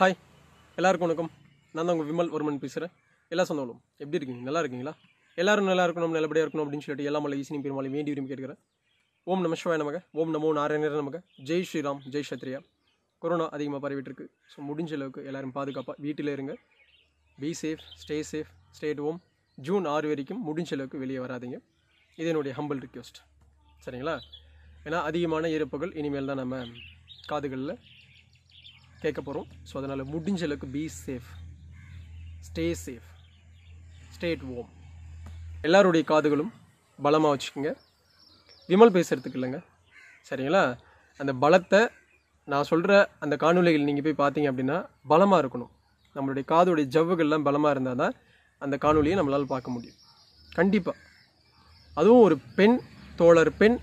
hi எல்லாருக்கும் வணக்கம் நான் தான் உங்கள் விமல் வர்மன் பேசுகிறேன் எல்லா சொந்தங்களும் எப்படி இருக்கீங்க நல்லா இருக்கீங்களா எல்லாரும் நல்லா இருக்கணும் நல்லபடியாக இருக்கணும் அப்படின்னு சொல்லிட்டு எல்லாம் மலை ஈசினி பெருமாளை வேண்டி விரும்பி கேட்குறேன் ஓம் நம நமக ஓம் நமோ நாராயணர் நமக ஜெய் ஸ்ரீராம் ஜெய் சத்ரியா கொரோனா அதிகமாக பரவிட்டுருக்கு ஸோ முடிஞ்ச அளவுக்கு எல்லோரும் பாதுகாப்பாக வீட்டில் இருங்க be safe stay safe state Om June ஆறு வரைக்கும் முடிஞ்ச அளவுக்கு வெளியே வராதிங்க இது என்னுடைய ஹம்பிள் ரிக்வெஸ்ட் சரிங்களா ஏன்னா அதிகமான இருப்புகள் இனிமேல் தான் நம்ம காதுகளில் கேட்க போகிறோம் ஸோ அதனால் முடிஞ்ச அளவுக்கு be safe stay safe state Om எல்லாருடைய காதுகளும் பலமாக வச்சுக்கோங்க விமல் பேசுகிறதுக்கு இல்லைங்க சரிங்களா அந்த பலத்தை நான் சொல்கிற அந்த காணொலிகள் நீங்கள் போய் பார்த்தீங்க அப்படின்னா பலமாக இருக்கணும் நம்மளுடைய காதுடைய ஜவ்வுகள்லாம் பலமாக இருந்தால் தான் அந்த காணொலியை நம்மளால் பார்க்க முடியும் கண்டிப்பாக அதுவும் ஒரு பெண் தோழர் பெண்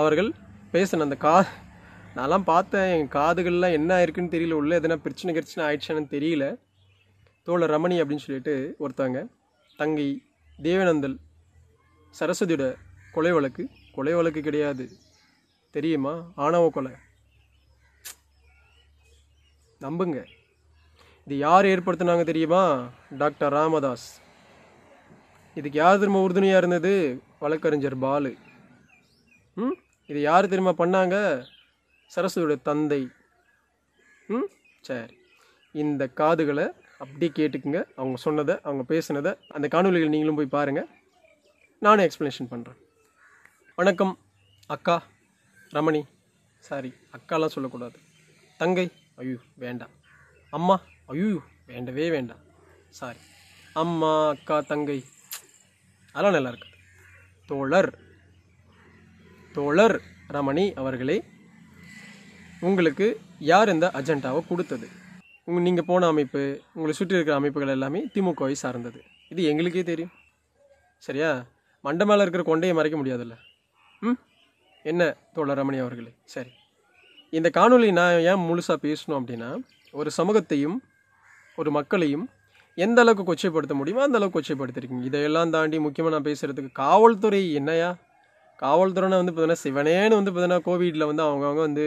அவர்கள் பேசின அந்த கா நான்லாம் பார்த்தேன் என் காதுகள்லாம் என்ன இருக்குன்னு தெரியல உள்ளே எதனா பிரச்சனை கிடச்சினா ஆயிடுச்சான்னு தெரியல தோழர் ரமணி அப்படின்னு சொல்லிட்டு ஒருத்தாங்க தங்கை தேவநந்தல் சரஸ்வதியோட கொலை வழக்கு கொலை வழக்கு கிடையாது தெரியுமா ஆணவ கொலை நம்புங்க இது யார் ஏற்படுத்தினாங்க தெரியுமா டாக்டர் ராமதாஸ் இதுக்கு யார் திரும்ப உறுதுணையாக இருந்தது வழக்கறிஞர் பாலு ம் இது யார் திரும்ப பண்ணாங்க சரஸ்வதியுடைய தந்தை ம் சரி இந்த காதுகளை அப்படியே கேட்டுக்குங்க அவங்க சொன்னதை அவங்க பேசினதை அந்த காணொலிகள் நீங்களும் போய் பாருங்கள் நானும் எக்ஸ்ப்ளனேஷன் பண்ணுறேன் வணக்கம் அக்கா ரமணி சாரி அக்காலாம் சொல்லக்கூடாது தங்கை ஐயோ வேண்டாம் அம்மா ஐயோ வேண்டவே வேண்டாம் சாரி அம்மா அக்கா தங்கை அதெல்லாம் நல்லா இருக்குது தோழர் தோழர் ரமணி அவர்களே உங்களுக்கு யார் இந்த அஜெண்டாவை கொடுத்தது உங்க நீங்கள் போன அமைப்பு உங்களை சுற்றி இருக்கிற அமைப்புகள் எல்லாமே திமுகவை சார்ந்தது இது எங்களுக்கே தெரியும் சரியா மண்டை மேலே இருக்கிற கொண்டையை மறைக்க முடியாதுல்ல ம் என்ன தோழர் ரமணி அவர்களே சரி இந்த காணொலி நான் ஏன் முழுசாக பேசணும் அப்படின்னா ஒரு சமூகத்தையும் ஒரு மக்களையும் எந்த அளவுக்கு கொச்சைப்படுத்த முடியுமோ அந்த அளவுக்கு கொச்சைப்படுத்திருக்கீங்க இதையெல்லாம் தாண்டி முக்கியமாக நான் பேசுகிறதுக்கு காவல்துறை என்னையா காவல்துறைனா வந்து பார்த்தீங்கன்னா சிவனேன்னு வந்து பார்த்தீங்கன்னா கோவிடில் வந்து அவங்கவுங்க வந்து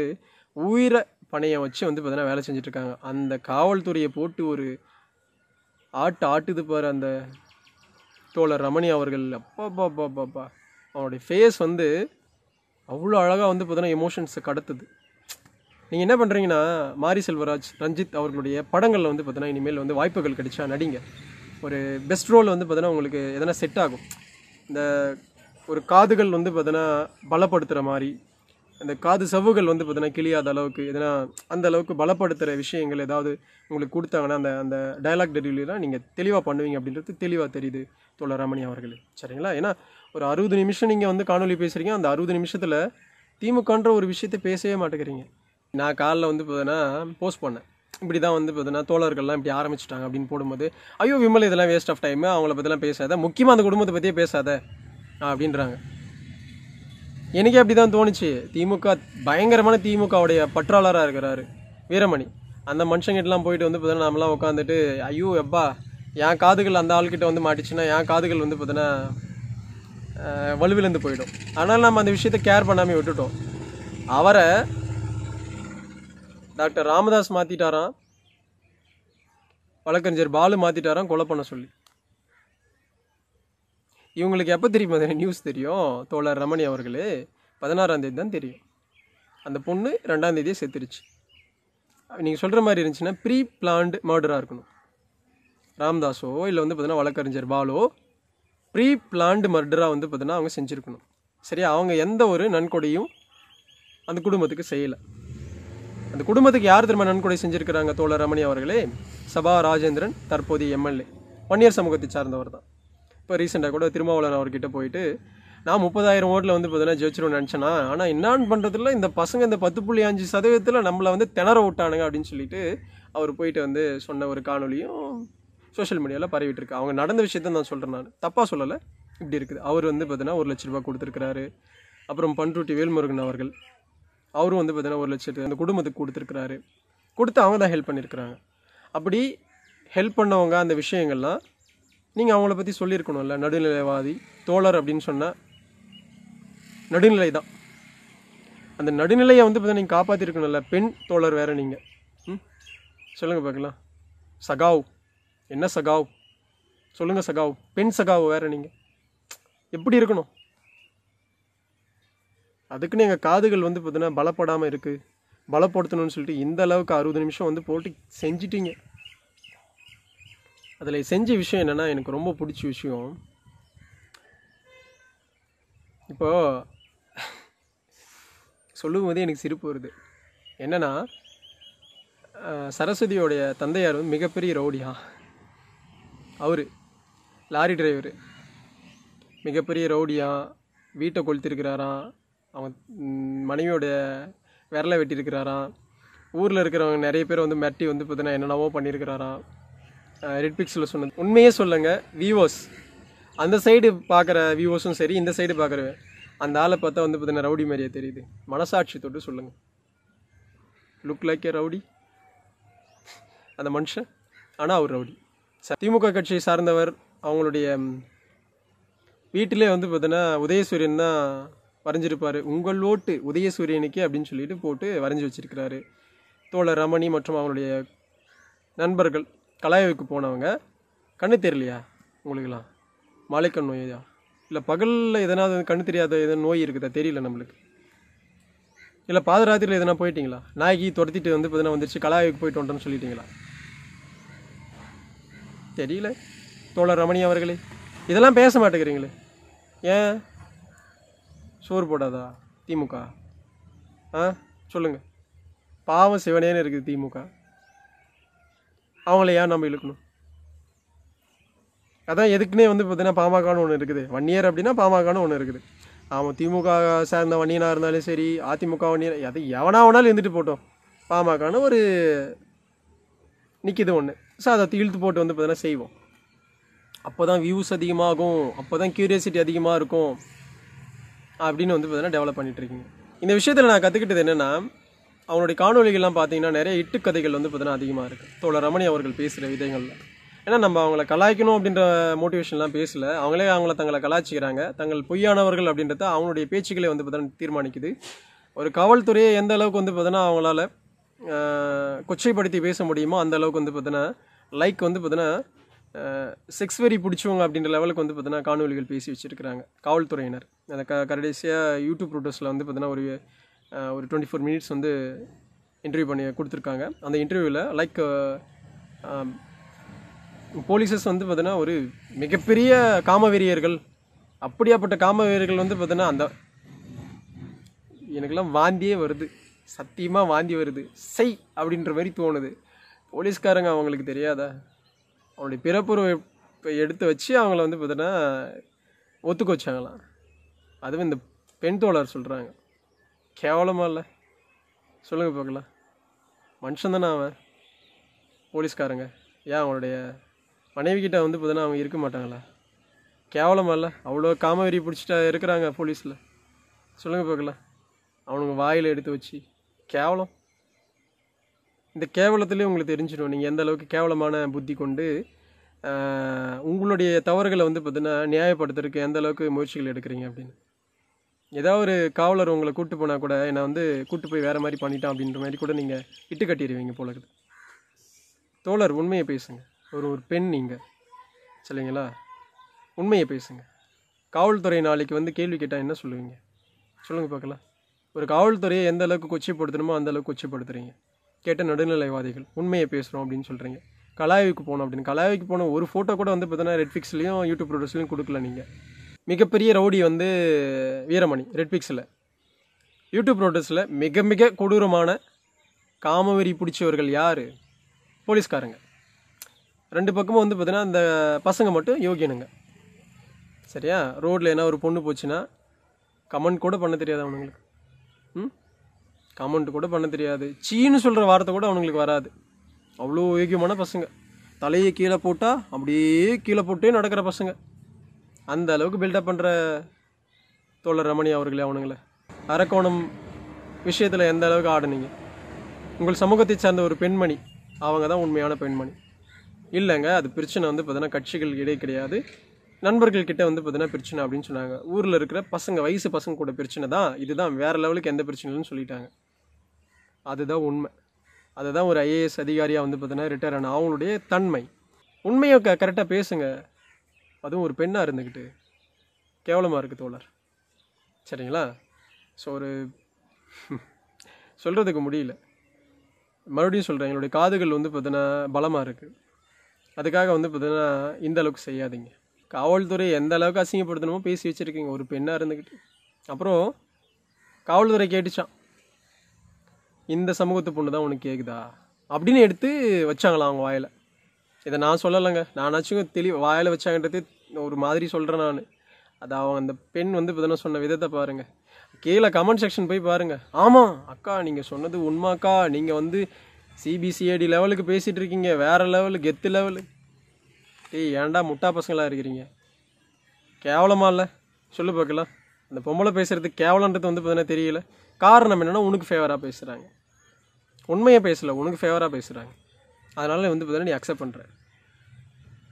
உயிரை பணையம் வச்சு வந்து பார்த்தீங்கன்னா வேலை செஞ்சிட்ருக்காங்க அந்த காவல்துறையை போட்டு ஒரு ஆட்டு ஆட்டுது பாரு அந்த தோழர் ரமணி அவர்கள் பா அவனுடைய ஃபேஸ் வந்து அவ்வளோ அழகாக வந்து பார்த்தீங்கன்னா எமோஷன்ஸை கடத்துது நீங்கள் என்ன பண்ணுறீங்கன்னா மாரி செல்வராஜ் ரஞ்சித் அவர்களுடைய படங்களில் வந்து பார்த்தீங்கன்னா இனிமேல் வந்து வாய்ப்புகள் கிடைச்சா நடிங்க ஒரு பெஸ்ட் ரோல் வந்து பார்த்தீங்கன்னா உங்களுக்கு எதனா செட் ஆகும் இந்த ஒரு காதுகள் வந்து பார்த்தீங்கன்னா பலப்படுத்துகிற மாதிரி இந்த காது சவுகள் வந்து பார்த்தீங்கன்னா கிளியாத அளவுக்கு எதனா அந்த அளவுக்கு பலப்படுத்துகிற விஷயங்கள் ஏதாவது உங்களுக்கு கொடுத்தாங்கன்னா அந்த அந்த டைலாக் டெலிவரிலாம் நீங்கள் தெளிவாக பண்ணுவீங்க அப்படின்றது தெளிவாக தெரியுது தோழர் ரமணி அவர்கள் சரிங்களா ஏன்னா ஒரு அறுபது நிமிஷம் நீங்கள் வந்து காணொலி பேசுகிறீங்க அந்த அறுபது நிமிஷத்தில் திமுகன்ற ஒரு விஷயத்தை பேசவே மாட்டேங்கிறீங்க நான் காலில் வந்து பார்த்தீங்கன்னா போஸ்ட் பண்ணேன் இப்படி தான் வந்து பார்த்தீங்கன்னா தோழர்கள்லாம் இப்படி ஆரம்பிச்சிட்டாங்க அப்படின்னு போடும்போது ஐயோ விமல் இதெல்லாம் வேஸ்ட் ஆஃப் டைம் அவங்கள பற்றிலாம் பேசாத முக்கியமாக அந்த குடும்பத்தை பற்றியே பேசாத அப்படின்றாங்க எனக்கே அப்படி தான் தோணுச்சு திமுக பயங்கரமான திமுகவுடைய பற்றாளராக இருக்கிறாரு வீரமணி அந்த மனுஷங்கிட்டலாம் போயிட்டு வந்து பார்த்தீங்கன்னா நம்மளாம் உட்காந்துட்டு ஐயோ எப்பா என் காதுகள் அந்த ஆள்கிட்ட வந்து மாட்டிச்சுன்னா என் காதுகள் வந்து பார்த்தீங்கன்னா வலுவிலேருந்து போயிடும் ஆனால் நம்ம அந்த விஷயத்தை கேர் பண்ணாமல் விட்டுட்டோம் அவரை டாக்டர் ராமதாஸ் மாற்றிட்டாராம் வழக்கறிஞர் பாலு மாற்றிட்டாராம் கொலை பண்ண சொல்லி இவங்களுக்கு எப்போ தெரியும் தெரியும் நியூஸ் தெரியும் தோழர் ரமணி அவர்களே பதினாறாம் தேதி தான் தெரியும் அந்த பொண்ணு ரெண்டாம் தேதியே செத்துருச்சு நீங்கள் சொல்கிற மாதிரி இருந்துச்சுன்னா ப்ரீ பிளான்டு மர்டராக இருக்கணும் ராம்தாஸோ இல்லை வந்து பார்த்தீங்கன்னா வழக்கறிஞர் பாலோ ப்ரீ பிளான்டு மர்டராக வந்து பார்த்தீங்கன்னா அவங்க செஞ்சுருக்கணும் சரியா அவங்க எந்த ஒரு நன்கொடையும் அந்த குடும்பத்துக்கு செய்யலை அந்த குடும்பத்துக்கு யார் திரும்ப நன்கொடை செஞ்சுருக்கிறாங்க தோழர் ரமணி அவர்களே சபா ராஜேந்திரன் தற்போதைய எம்எல்ஏ ஒன் இயர் சமூகத்தை சார்ந்தவர் தான் இப்போ ரீசெண்டாக கூட திருமாவளவன் அவர்கிட்ட போயிட்டு நான் முப்பதாயிரம் ஓட்டில் வந்து பார்த்தீங்கன்னா ஜெயிச்சிருவோம் நினச்சேனா ஆனால் என்னான்னு பண்ணுறதுல இந்த பசங்க இந்த பத்து புள்ளி அஞ்சு சதவீதத்தில் நம்மளை வந்து திணற விட்டானுங்க அப்படின்னு சொல்லிட்டு அவர் போயிட்டு வந்து சொன்ன ஒரு காணொலியும் சோஷியல் மீடியாவில் பரவிட்டுருக்கு அவங்க நடந்த விஷயத்த நான் சொல்கிறேன் நான் தப்பாக சொல்லலை இப்படி இருக்குது அவர் வந்து பார்த்தீங்கன்னா ஒரு லட்ச ரூபா கொடுத்துருக்கிறாரு அப்புறம் பண்ருட்டி வேல்முருகன் அவர்கள் அவரும் வந்து பார்த்தீங்கன்னா ஒரு லட்சத்து அந்த குடும்பத்துக்கு கொடுத்துருக்குறாரு கொடுத்து அவங்க தான் ஹெல்ப் பண்ணியிருக்கிறாங்க அப்படி ஹெல்ப் பண்ணவங்க அந்த விஷயங்கள்லாம் நீங்கள் அவங்கள பற்றி சொல்லியிருக்கணும்ல நடுநிலைவாதி தோழர் அப்படின்னு சொன்னால் நடுநிலை தான் அந்த நடுநிலையை வந்து பார்த்தா நீங்கள் காப்பாற்றிருக்கணும்ல பெண் தோழர் வேறு நீங்கள் ம் சொல்லுங்கள் பார்க்கலாம் சகாவ் என்ன சகாவ் சொல்லுங்கள் சகாவ் பெண் சகாவ் வேறு நீங்கள் எப்படி இருக்கணும் அதுக்குன்னு எங்கள் காதுகள் வந்து பார்த்தீங்கன்னா பலப்படாமல் இருக்குது பலப்படுத்தணும்னு சொல்லிட்டு இந்த அளவுக்கு அறுபது நிமிஷம் வந்து போட்டு செஞ்சிட்டீங்க அதில் செஞ்ச விஷயம் என்னென்னா எனக்கு ரொம்ப பிடிச்ச விஷயம் இப்போது சொல்லும்போதே எனக்கு சிரிப்பு வருது என்னென்னா சரஸ்வதியோடைய தந்தையார் வந்து மிகப்பெரிய ரவுடியா அவர் லாரி டிரைவர் மிகப்பெரிய ரவுடியா வீட்டை கொளுத்திருக்கிறாராம் அவன் மனைவியோடைய விரலை வெட்டியிருக்கிறாராம் ஊரில் இருக்கிறவங்க நிறைய பேர் வந்து மிரட்டி வந்து பார்த்தீங்கன்னா என்னென்னவோ பண்ணியிருக்கிறாராம் ரெட் பிக்ஸில் சொன்னது உண்மையே சொல்லுங்கள் விவோஸ் அந்த சைடு பார்க்குற விவோஸும் சரி இந்த சைடு பார்க்குற அந்த ஆளை பார்த்தா வந்து பார்த்தீங்கன்னா ரவுடி மாதிரியே தெரியுது மனசாட்சி தொட்டு சொல்லுங்கள் லுக் லைக் ஏ ரவுடி அந்த மனுஷன் ஆனால் அவர் ரவுடி திமுக கட்சியை சார்ந்தவர் அவங்களுடைய வீட்டிலே வந்து பார்த்தீங்கன்னா உதயசூரியன் தான் வரைஞ்சிருப்பார் உங்கள் ஓட்டு உதயசூரியனுக்கு அப்படின்னு சொல்லிட்டு போட்டு வரைஞ்சி வச்சிருக்கிறாரு தோழர் ரமணி மற்றும் அவங்களுடைய நண்பர்கள் கலாய்வுக்கு போனவங்க கண்ணு தெரியலையா உங்களுக்குலாம் மாலைக்கண் நோய் இல்லை பகலில் எதனாவது கண்ணு தெரியாத எதனா நோய் இருக்குதா தெரியல நம்மளுக்கு இல்லை பாதராத்திரியில் எதனா போயிட்டீங்களா நாய்க்கு துரத்திட்டு வந்து பார்த்தீங்கன்னா வந்துருச்சு கலாய்வுக்கு போயிட்டு வந்துட்டோன்னு சொல்லிட்டீங்களா தெரியல தோழர் ரமணி அவர்களே இதெல்லாம் பேச மாட்டேங்கிறீங்களே ஏன் சோறு போடாதா திமுக ஆ சொல்லுங்கள் பாவம் சிவனேன்னு இருக்குது திமுக அவங்கள ஏன் நம்ம இழுக்கணும் அதான் எதுக்குன்னே வந்து பார்த்தீங்கன்னா பாமகான்னு ஒன்று இருக்குது வன்னியர் அப்படின்னா பாமகான்னு ஒன்று இருக்குது அவன் திமுக சார்ந்த வன்னியனாக இருந்தாலும் சரி அதிமுக வன்னியர் எதை எவனா வேணாலும் இருந்துட்டு போட்டோம் பாமகான்னு ஒரு நிற்கிது ஒன்று ஸோ அதை இழுத்து போட்டு வந்து பார்த்தீங்கன்னா செய்வோம் அப்போ தான் வியூஸ் அதிகமாகும் அப்போ தான் க்யூரியாசிட்டி அதிகமாக இருக்கும் அப்படின்னு வந்து பார்த்தீங்கன்னா டெவலப் பண்ணிகிட்ருக்கீங்க இந்த விஷயத்தில் நான் கற்றுக்கிட்டது என்னென்னா அவனுடைய காணொலிகள்லாம் பார்த்தீங்கன்னா நிறைய இட்டுக்கதைகள் வந்து பார்த்தீங்கன்னா அதிகமாக இருக்குது தோழர் ரமணி அவர்கள் பேசுகிற விதங்களில் ஏன்னா நம்ம அவங்கள கலாய்க்கணும் அப்படின்ற மோட்டிவேஷன்லாம் பேசல அவங்களே அவங்கள தங்களை கலாய்ச்சிக்கிறாங்க தங்கள் பொய்யானவர்கள் அப்படின்றத அவனுடைய பேச்சுக்களை வந்து பார்த்தீங்கன்னா தீர்மானிக்குது ஒரு காவல்துறையை எந்த அளவுக்கு வந்து பார்த்தீங்கன்னா அவங்களால கொச்சைப்படுத்தி பேச முடியுமோ அந்த அளவுக்கு வந்து பார்த்தீங்கன்னா லைக் வந்து பார்த்தீங்கன்னா செக்ஸ் வெறி பிடிச்சவங்க அப்படின்ற லெவலுக்கு வந்து பார்த்தீங்கன்னா காணொலிகள் பேசி வச்சுருக்கிறாங்க காவல்துறையினர் அந்த க கடைசியாக யூடியூப் ரூட்டர்ஸில் வந்து பார்த்தீங்கன்னா ஒரு ஒரு டுவெண்ட்டி ஃபோர் மினிட்ஸ் வந்து இன்டர்வியூ பண்ணி கொடுத்துருக்காங்க அந்த இன்டர்வியூவில் லைக் போலீஸஸ் வந்து பார்த்தீங்கன்னா ஒரு மிகப்பெரிய காமவெறியர்கள் அப்படியாப்பட்ட காமவெறியர்கள் வந்து பார்த்தீங்கன்னா அந்த எனக்கெல்லாம் வாந்தியே வருது சத்தியமாக வாந்தி வருது செய் அப்படின்ற மாதிரி தோணுது போலீஸ்காரங்க அவங்களுக்கு தெரியாதா அவனுடைய பிறப்புறவை எடுத்து வச்சு அவங்கள வந்து பார்த்தீங்கன்னா ஒத்துக்க வச்சாங்களாம் அதுவும் இந்த பெண் தோழர் சொல்கிறாங்க கேவலமாக இல்லை சொல்லுங்கள் பார்க்கலாம் மனுஷன் தானே அவன் போலீஸ்காரங்க ஏன் அவங்களுடைய மனைவிக்கிட்ட வந்து இப்போதானே அவங்க இருக்க மாட்டாங்களா கேவலமாக இல்லை அவ்வளோ காமவெறி பிடிச்சிட்டா இருக்கிறாங்க போலீஸில் சொல்லுங்கள் பார்க்கலாம் அவனுங்க வாயில் எடுத்து வச்சு கேவலம் இந்த கேவலத்துலேயே உங்களுக்கு தெரிஞ்சிடும் நீங்கள் எந்த அளவுக்கு கேவலமான புத்தி கொண்டு உங்களுடைய தவறுகளை வந்து பார்த்தீங்கன்னா நியாயப்படுத்துறதுக்கு எந்த அளவுக்கு முயற்சிகள் எடுக்கிறீங்க அப்படின்னு ஏதாவது ஒரு காவலர் உங்களை கூட்டு போனால் கூட என்னை வந்து கூப்பிட்டு போய் வேறு மாதிரி பண்ணிட்டான் அப்படின்ற மாதிரி கூட நீங்கள் இட்டு கட்டிடுவீங்க போல இருக்குது தோழர் உண்மையை பேசுங்க ஒரு ஒரு பெண் நீங்கள் சரிங்களா உண்மையை பேசுங்க காவல்துறை நாளைக்கு வந்து கேள்வி கேட்டால் என்ன சொல்லுவீங்க சொல்லுங்கள் பார்க்கலாம் ஒரு காவல்துறையை எந்த அளவுக்கு கொச்சைப்படுத்தணுமோ அந்த அளவுக்கு கொச்சைப்படுத்துறீங்க கேட்ட நடுநிலைவாதிகள் உண்மையை பேசுகிறோம் அப்படின்னு சொல்கிறீங்க கலாய்வுக்கு போனோம் அப்படின்னு கலாய்வுக்கு போன ஒரு ஃபோட்டோ கூட வந்து பார்த்தீங்கன்னா ரெட்ஃபிக்ஸ்லேயும் யூடியூப் ப்ரொடக்ஸ்லையும் கொடுக்கல நீங்கள் மிகப்பெரிய ரவுடி வந்து வீரமணி ரெட் பிக்ஸில் யூடியூப் ரோட்டஸில் மிக மிக கொடூரமான காமவெறி பிடிச்சவர்கள் யார் போலீஸ்காரங்க ரெண்டு பக்கமும் வந்து பார்த்திங்கன்னா அந்த பசங்க மட்டும் யோகியனுங்க சரியா ரோட்டில் என்ன ஒரு பொண்ணு போச்சுன்னா கமெண்ட் கூட பண்ண தெரியாது அவனுங்களுக்கு ம் கமெண்ட் கூட பண்ண தெரியாது சீன்னு சொல்கிற வார்த்தை கூட அவனுங்களுக்கு வராது அவ்வளோ யோகியமான பசங்க தலையை கீழே போட்டால் அப்படியே கீழே போட்டே நடக்கிற பசங்க அந்த அளவுக்கு பில்டப் பண்ணுற தோழர் ரமணி அவர்களே அவனுங்களே அரக்கோணம் விஷயத்தில் எந்த அளவுக்கு ஆடுனீங்க உங்கள் சமூகத்தை சார்ந்த ஒரு பெண்மணி அவங்க தான் உண்மையான பெண்மணி இல்லைங்க அது பிரச்சனை வந்து பார்த்தீங்கன்னா கட்சிகள் இடையே கிடையாது நண்பர்கள் கிட்ட வந்து பார்த்தீங்கன்னா பிரச்சனை அப்படின்னு சொன்னாங்க ஊரில் இருக்கிற பசங்க வயசு பசங்க கூட பிரச்சனை தான் இதுதான் வேறு லெவலுக்கு எந்த பிரச்சனைன்னு சொல்லிட்டாங்க அதுதான் உண்மை அதுதான் ஒரு ஐஏஎஸ் அதிகாரியாக வந்து பார்த்தீங்கன்னா ரிட்டையர் ஆன அவங்களுடைய தன்மை உண்மையை க கரெக்டாக பேசுங்க அதுவும் ஒரு பெண்ணாக இருந்துக்கிட்டு கேவலமாக இருக்குது தோழர் சரிங்களா ஸோ ஒரு சொல்கிறதுக்கு முடியல மறுபடியும் சொல்கிறேன் எங்களுடைய காதுகள் வந்து பார்த்தீங்கன்னா பலமாக இருக்குது அதுக்காக வந்து பார்த்தீங்கன்னா இந்த அளவுக்கு செய்யாதீங்க காவல்துறை எந்த அளவுக்கு அசிங்கப்படுத்தணுமோ பேசி வச்சுருக்கீங்க ஒரு பெண்ணாக இருந்துக்கிட்டு அப்புறம் காவல்துறை கேட்டுச்சான் இந்த சமூகத்து பொண்ணு தான் உனக்கு கேட்குதா அப்படின்னு எடுத்து வச்சாங்களாம் அவங்க வாயில் இதை நான் சொல்லலைங்க நானாச்சும் தெளி வாயில் வச்சாங்கன்றது ஒரு மாதிரி சொல்கிறேன் நான் அது அவங்க அந்த பெண் வந்து இப்போ சொன்ன விதத்தை பாருங்கள் கீழே கமெண்ட் செக்ஷன் போய் பாருங்கள் ஆமாம் அக்கா நீங்கள் சொன்னது உண்மாக்கா நீங்கள் வந்து சிபிசிஐடி லெவலுக்கு பேசிகிட்டு இருக்கீங்க வேறு லெவலு கெத்து லெவலு டேய் ஏன்டா முட்டா பசங்களாக இருக்கிறீங்க கேவலமாக இல்லை சொல்லு பார்க்கலாம் அந்த பொம்பளை பேசுகிறது கேவலன்றது வந்து இப்போ தெரியல காரணம் என்னென்னா உனக்கு ஃபேவராக பேசுகிறாங்க உண்மையை பேசலை உனக்கு ஃபேவராக பேசுகிறாங்க அதனால் வந்து பார்த்தீங்கன்னா நீ அக்செப்ட் பண்ணுற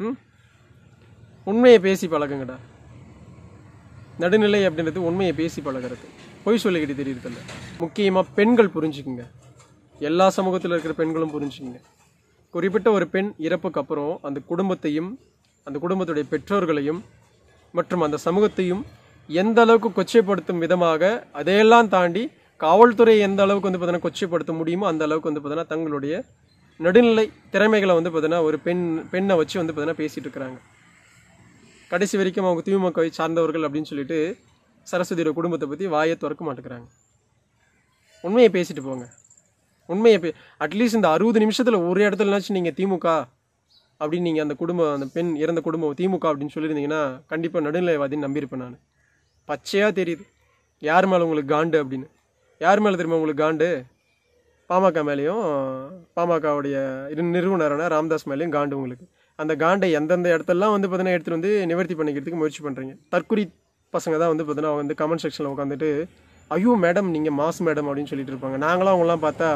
ம் உண்மையை பேசி பழகுங்கடா நடுநிலை அப்படின்றது உண்மையை பேசி பழகிறது பொய் சொல்லிக்கிட்டு தெரியுறதில்ல முக்கியமாக பெண்கள் புரிஞ்சுக்குங்க எல்லா சமூகத்தில் இருக்கிற பெண்களும் புரிஞ்சுக்குங்க குறிப்பிட்ட ஒரு பெண் இறப்புக்கு அப்புறம் அந்த குடும்பத்தையும் அந்த குடும்பத்துடைய பெற்றோர்களையும் மற்றும் அந்த சமூகத்தையும் எந்த அளவுக்கு கொச்சைப்படுத்தும் விதமாக அதையெல்லாம் தாண்டி காவல்துறை எந்த அளவுக்கு வந்து பார்த்தீங்கன்னா கொச்சைப்படுத்த முடியுமோ அந்த அளவுக்கு வந்து பார்த்தீங்கன்னா தங்களுடைய நடுநிலை திறமைகளை வந்து பார்த்தீங்கன்னா ஒரு பெண் பெண்ணை வச்சு வந்து பார்த்தீங்கன்னா பேசிகிட்டு இருக்கிறாங்க கடைசி வரைக்கும் அவங்க திமுகவை சார்ந்தவர்கள் அப்படின்னு சொல்லிட்டு சரஸ்வதியோட குடும்பத்தை பற்றி வாயை திறக்க மாட்டேங்கிறாங்க உண்மையை பேசிட்டு போங்க உண்மையை பே அட்லீஸ்ட் இந்த அறுபது நிமிஷத்தில் ஒரு இடத்துலனாச்சும் நீங்கள் திமுக அப்படின்னு நீங்கள் அந்த குடும்பம் அந்த பெண் இறந்த குடும்பம் திமுக அப்படின்னு சொல்லியிருந்தீங்கன்னா கண்டிப்பாக நடுநிலைவாதின்னு நம்பியிருப்பேன் நான் பச்சையாக தெரியுது யார் மேலே உங்களுக்கு காண்டு அப்படின்னு யார் மேலே தெரியுமா உங்களுக்கு காண்டு பாமக மேலேயும் பாமகவுடைய நிறுவனரான ராம்தாஸ் மேலேயும் காண்டு உங்களுக்கு அந்த காண்டை எந்தெந்த இடத்தெல்லாம் வந்து பார்த்தீங்கன்னா எடுத்துகிட்டு வந்து நிவர்த்தி பண்ணிக்கிறதுக்கு முயற்சி பண்ணுறீங்க தற்குறி பசங்க தான் வந்து பார்த்தீங்கன்னா அவங்க வந்து கமெண்ட் செக்ஷனில் உட்காந்துட்டு ஐயோ மேடம் நீங்கள் மாஸ் மேடம் அப்படின்னு சொல்லிட்டு இருப்பாங்க நாங்களாம் அவங்களாம் பார்த்தா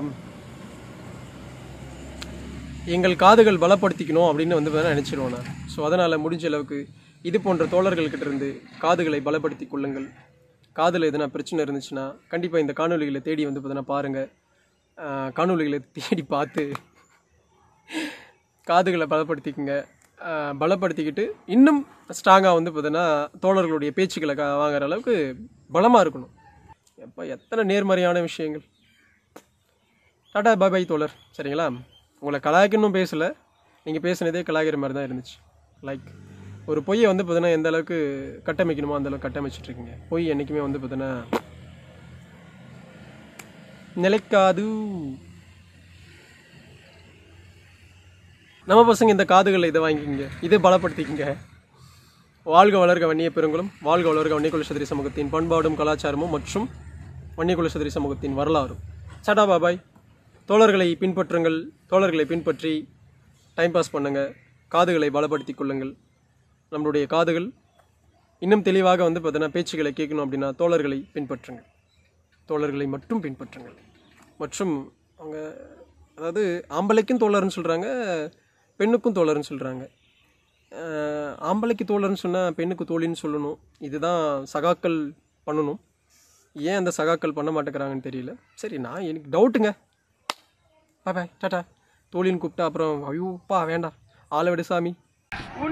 எங்கள் காதுகள் பலப்படுத்திக்கணும் அப்படின்னு வந்து பார்த்தீங்கன்னா நினச்சிடுவோம் நான் ஸோ அதனால் முடிஞ்ச அளவுக்கு இது போன்ற தோழர்கள்கிட்ட இருந்து காதுகளை பலப்படுத்தி கொள்ளுங்கள் காதில் எதனா பிரச்சனை இருந்துச்சுன்னா கண்டிப்பாக இந்த காணொலிகளை தேடி வந்து பார்த்தீங்கன்னா பாருங்கள் காணொலிகளை தேடி பார்த்து காதுகளை பலப்படுத்திக்கோங்க பலப்படுத்திக்கிட்டு இன்னும் ஸ்ட்ராங்காக வந்து பார்த்தீங்கன்னா தோழர்களுடைய பேச்சுக்களை வாங்குற அளவுக்கு பலமாக இருக்கணும் எப்போ எத்தனை நேர்மறையான விஷயங்கள் டாடா பாய் பாய் தோழர் சரிங்களா உங்களை கலாய்க்கணும் பேசலை நீங்கள் பேசுனதே கலாய்கிற மாதிரி தான் இருந்துச்சு லைக் ஒரு பொய்யை வந்து பார்த்தீங்கன்னா எந்த அளவுக்கு கட்டமைக்கணுமோ அந்தளவுக்கு கட்டமைச்சிட்ருக்கீங்க பொய் என்றைக்குமே வந்து பார்த்தீங்கன்னா நிலைக்காது நம்ம பசங்க இந்த காதுகளில் இதை வாங்கிக்கிங்க இதை பலப்படுத்திக்கிங்க வாழ்க வளர்க வன்னிய பெருங்களும் வாழ்க வளர்க வன்னிய குலசதிரி சமூகத்தின் பண்பாடும் கலாச்சாரமும் மற்றும் வன்னிய குலசதிரி சமூகத்தின் வரலாறும் சடா பாபாய் தோழர்களை பின்பற்றுங்கள் தோழர்களை பின்பற்றி டைம் பாஸ் பண்ணுங்கள் காதுகளை பலப்படுத்தி கொள்ளுங்கள் நம்மளுடைய காதுகள் இன்னும் தெளிவாக வந்து பார்த்தீங்கன்னா பேச்சுகளை கேட்கணும் அப்படின்னா தோழர்களை பின்பற்றுங்கள் தோழர்களை மட்டும் பின்பற்றுங்கள் மற்றும் அவங்க அதாவது ஆம்பளைக்கும் தோழர்னு சொல்கிறாங்க பெண்ணுக்கும் தோழர்னு சொல்கிறாங்க ஆம்பளைக்கு தோழர்னு சொன்னால் பெண்ணுக்கு தோழின்னு சொல்லணும் இதுதான் சகாக்கள் பண்ணணும் ஏன் அந்த சகாக்கள் பண்ண மாட்டேங்கிறாங்கன்னு தெரியல சரி நான் எனக்கு டவுட்டுங்க பாப்பா டாட்டா தோழின்னு கூப்பிட்டா அப்புறம் ஐயோப்பா வேண்டாம் ஆளை விடு சாமி